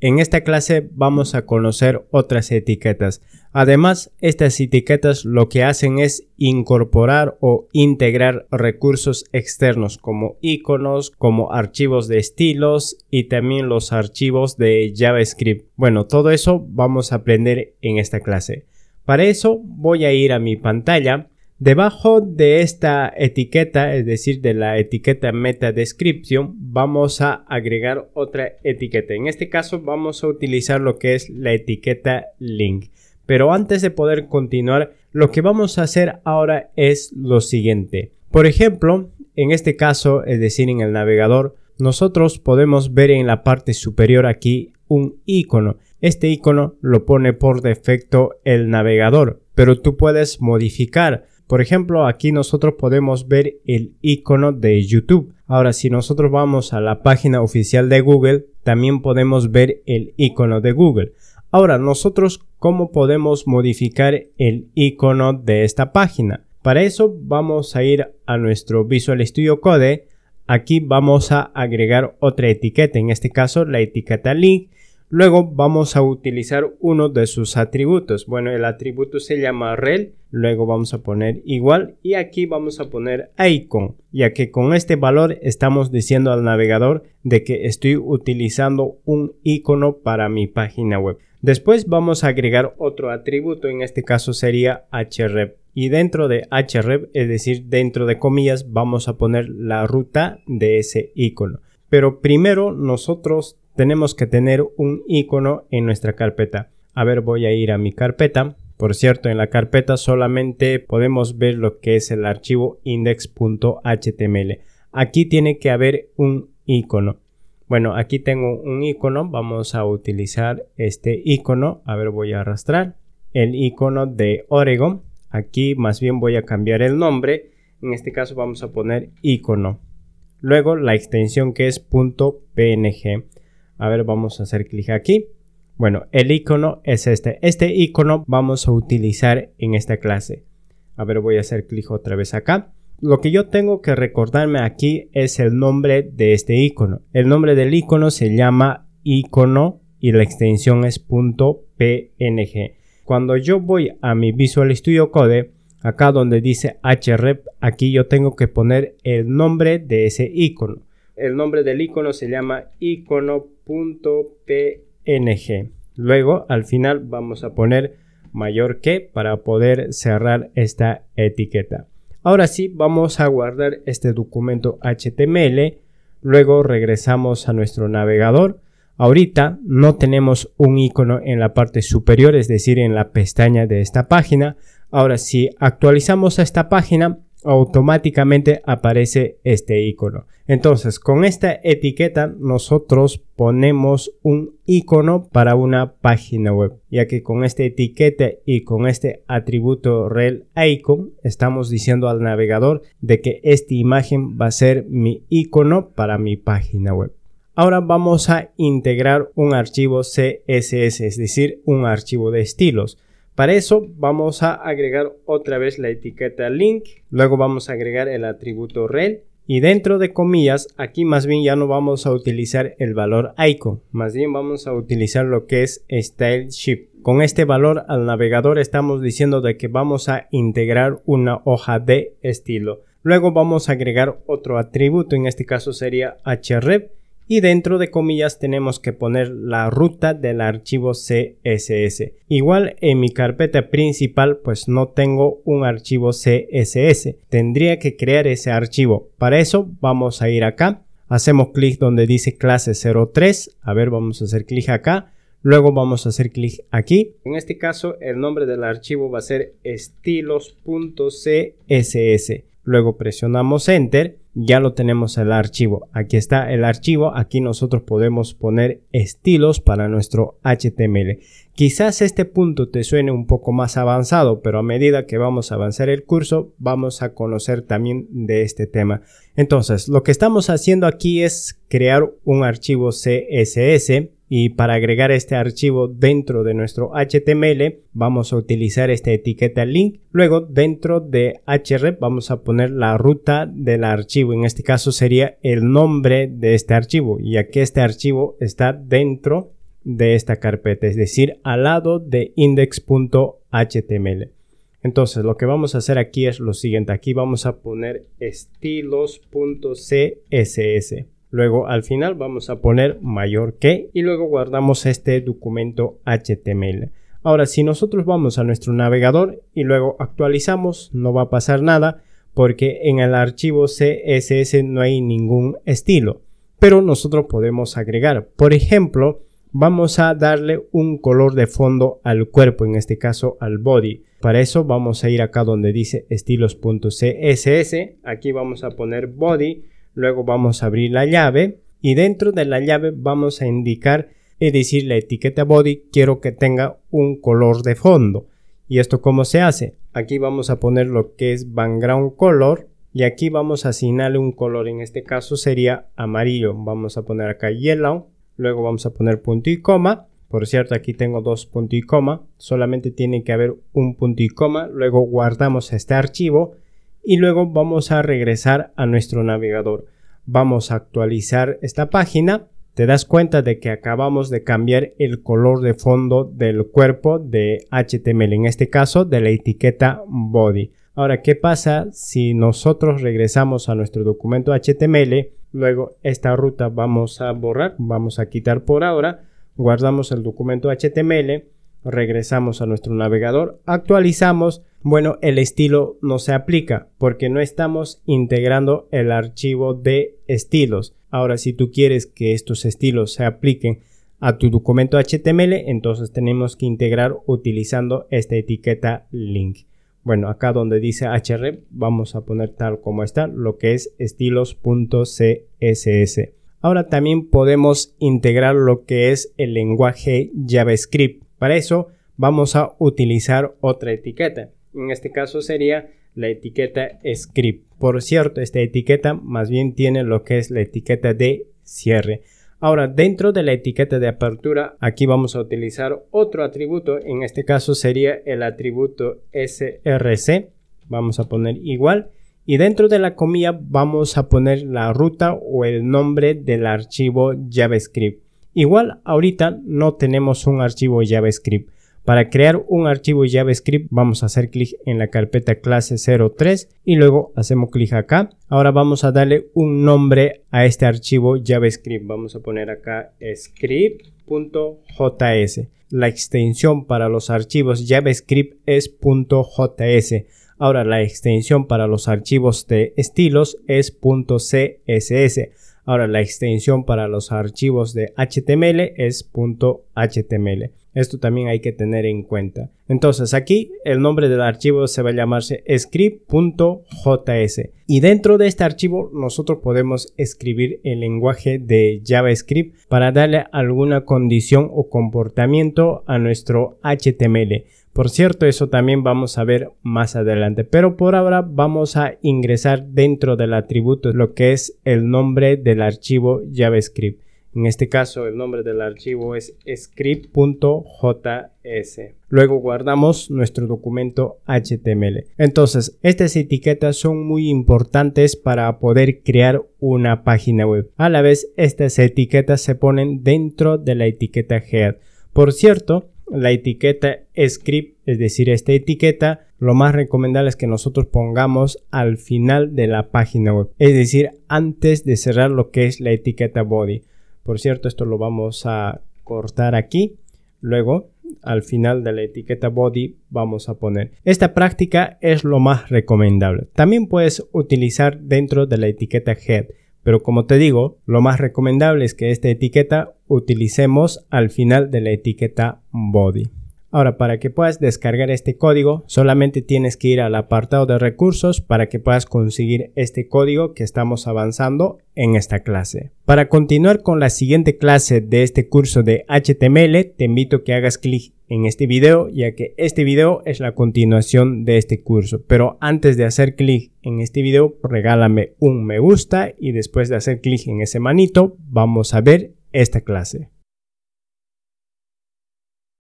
En esta clase vamos a conocer otras etiquetas. Además, estas etiquetas lo que hacen es incorporar o integrar recursos externos como iconos, como archivos de estilos y también los archivos de JavaScript. Bueno, todo eso vamos a aprender en esta clase. Para eso voy a ir a mi pantalla Debajo de esta etiqueta, es decir, de la etiqueta meta description, vamos a agregar otra etiqueta. En este caso vamos a utilizar lo que es la etiqueta link. Pero antes de poder continuar, lo que vamos a hacer ahora es lo siguiente. Por ejemplo, en este caso, es decir, en el navegador, nosotros podemos ver en la parte superior aquí un icono. Este icono lo pone por defecto el navegador, pero tú puedes modificar por ejemplo, aquí nosotros podemos ver el icono de YouTube. Ahora, si nosotros vamos a la página oficial de Google, también podemos ver el icono de Google. Ahora, nosotros, ¿cómo podemos modificar el icono de esta página? Para eso vamos a ir a nuestro Visual Studio Code. Aquí vamos a agregar otra etiqueta, en este caso la etiqueta link Luego vamos a utilizar uno de sus atributos. Bueno, el atributo se llama rel, luego vamos a poner igual y aquí vamos a poner icon, ya que con este valor estamos diciendo al navegador de que estoy utilizando un icono para mi página web. Después vamos a agregar otro atributo, en este caso sería href. Y dentro de href, es decir, dentro de comillas, vamos a poner la ruta de ese icono. Pero primero nosotros tenemos que tener un icono en nuestra carpeta. A ver, voy a ir a mi carpeta. Por cierto, en la carpeta solamente podemos ver lo que es el archivo index.html. Aquí tiene que haber un icono. Bueno, aquí tengo un icono. Vamos a utilizar este icono. A ver, voy a arrastrar el icono de Oregon. Aquí más bien voy a cambiar el nombre. En este caso vamos a poner icono. Luego la extensión que es .png. A ver, vamos a hacer clic aquí. Bueno, el icono es este. Este icono vamos a utilizar en esta clase. A ver, voy a hacer clic otra vez acá. Lo que yo tengo que recordarme aquí es el nombre de este icono. El nombre del icono se llama icono y la extensión es .png. Cuando yo voy a mi Visual Studio Code, acá donde dice hrep, aquí yo tengo que poner el nombre de ese icono. El nombre del icono se llama icono .png. Luego al final vamos a poner mayor que para poder cerrar esta etiqueta. Ahora sí vamos a guardar este documento HTML. Luego regresamos a nuestro navegador. Ahorita no tenemos un icono en la parte superior, es decir, en la pestaña de esta página. Ahora si actualizamos a esta página, automáticamente aparece este icono. Entonces, con esta etiqueta nosotros ponemos un icono para una página web, ya que con esta etiqueta y con este atributo rel icon estamos diciendo al navegador de que esta imagen va a ser mi icono para mi página web. Ahora vamos a integrar un archivo CSS, es decir, un archivo de estilos. Para eso vamos a agregar otra vez la etiqueta link, luego vamos a agregar el atributo rel y dentro de comillas aquí más bien ya no vamos a utilizar el valor icon, más bien vamos a utilizar lo que es style sheet. Con este valor al navegador estamos diciendo de que vamos a integrar una hoja de estilo. Luego vamos a agregar otro atributo, en este caso sería href y dentro de comillas tenemos que poner la ruta del archivo CSS. Igual en mi carpeta principal pues no tengo un archivo CSS, tendría que crear ese archivo. Para eso vamos a ir acá, hacemos clic donde dice clase 03, a ver vamos a hacer clic acá. Luego vamos a hacer clic aquí. En este caso el nombre del archivo va a ser estilos.css. Luego presionamos enter ya lo tenemos el archivo. Aquí está el archivo, aquí nosotros podemos poner estilos para nuestro HTML. Quizás este punto te suene un poco más avanzado, pero a medida que vamos a avanzar el curso vamos a conocer también de este tema. Entonces, lo que estamos haciendo aquí es crear un archivo CSS y para agregar este archivo dentro de nuestro HTML vamos a utilizar esta etiqueta link. Luego dentro de href vamos a poner la ruta del archivo. En este caso sería el nombre de este archivo y aquí este archivo está dentro de esta carpeta, es decir, al lado de index.html. Entonces lo que vamos a hacer aquí es lo siguiente. Aquí vamos a poner estilos.css Luego al final vamos a poner mayor que y luego guardamos este documento HTML. Ahora si nosotros vamos a nuestro navegador y luego actualizamos no va a pasar nada porque en el archivo CSS no hay ningún estilo. Pero nosotros podemos agregar, por ejemplo, vamos a darle un color de fondo al cuerpo, en este caso al body. Para eso vamos a ir acá donde dice estilos.css, aquí vamos a poner body Luego vamos a abrir la llave y dentro de la llave vamos a indicar es decir la etiqueta body quiero que tenga un color de fondo. ¿Y esto cómo se hace? Aquí vamos a poner lo que es background color y aquí vamos a asignarle un color, en este caso sería amarillo. Vamos a poner acá yellow, luego vamos a poner punto y coma. Por cierto, aquí tengo dos punto y coma, solamente tiene que haber un punto y coma, luego guardamos este archivo y luego vamos a regresar a nuestro navegador. Vamos a actualizar esta página. Te das cuenta de que acabamos de cambiar el color de fondo del cuerpo de HTML, en este caso de la etiqueta body. Ahora, ¿qué pasa si nosotros regresamos a nuestro documento HTML? Luego esta ruta vamos a borrar, vamos a quitar por ahora, guardamos el documento HTML, regresamos a nuestro navegador, actualizamos bueno, el estilo no se aplica porque no estamos integrando el archivo de estilos. Ahora, si tú quieres que estos estilos se apliquen a tu documento HTML, entonces tenemos que integrar utilizando esta etiqueta link. Bueno, acá donde dice hr e vamos a poner tal como está, lo que es estilos.css. Ahora también podemos integrar lo que es el lenguaje JavaScript. Para eso vamos a utilizar otra etiqueta en este caso sería la etiqueta script. Por cierto, esta etiqueta más bien tiene lo que es la etiqueta de cierre. Ahora, dentro de la etiqueta de apertura, aquí vamos a utilizar otro atributo. En este caso sería el atributo src. Vamos a poner igual. Y dentro de la comilla vamos a poner la ruta o el nombre del archivo JavaScript. Igual ahorita no tenemos un archivo JavaScript. Para crear un archivo JavaScript vamos a hacer clic en la carpeta clase 03 y luego hacemos clic acá. Ahora vamos a darle un nombre a este archivo JavaScript. Vamos a poner acá script.js. La extensión para los archivos JavaScript es .js. Ahora la extensión para los archivos de estilos es .css. Ahora la extensión para los archivos de HTML es .html. Esto también hay que tener en cuenta. Entonces aquí el nombre del archivo se va a llamarse script.js y dentro de este archivo nosotros podemos escribir el lenguaje de JavaScript para darle alguna condición o comportamiento a nuestro HTML. Por cierto, eso también vamos a ver más adelante, pero por ahora vamos a ingresar dentro del atributo lo que es el nombre del archivo JavaScript. En este caso, el nombre del archivo es script.js. Luego guardamos nuestro documento HTML. Entonces, estas etiquetas son muy importantes para poder crear una página web. A la vez, estas etiquetas se ponen dentro de la etiqueta head. Por cierto, la etiqueta script, es decir, esta etiqueta, lo más recomendable es que nosotros pongamos al final de la página web, es decir, antes de cerrar lo que es la etiqueta body. Por cierto, esto lo vamos a cortar aquí. Luego, al final de la etiqueta body, vamos a poner. Esta práctica es lo más recomendable. También puedes utilizar dentro de la etiqueta head. Pero como te digo, lo más recomendable es que esta etiqueta utilicemos al final de la etiqueta body. Ahora, para que puedas descargar este código, solamente tienes que ir al apartado de recursos para que puedas conseguir este código que estamos avanzando en esta clase. Para continuar con la siguiente clase de este curso de HTML, te invito a que hagas clic en este video, ya que este video es la continuación de este curso. Pero antes de hacer clic en este video, regálame un me gusta y después de hacer clic en ese manito, vamos a ver esta clase.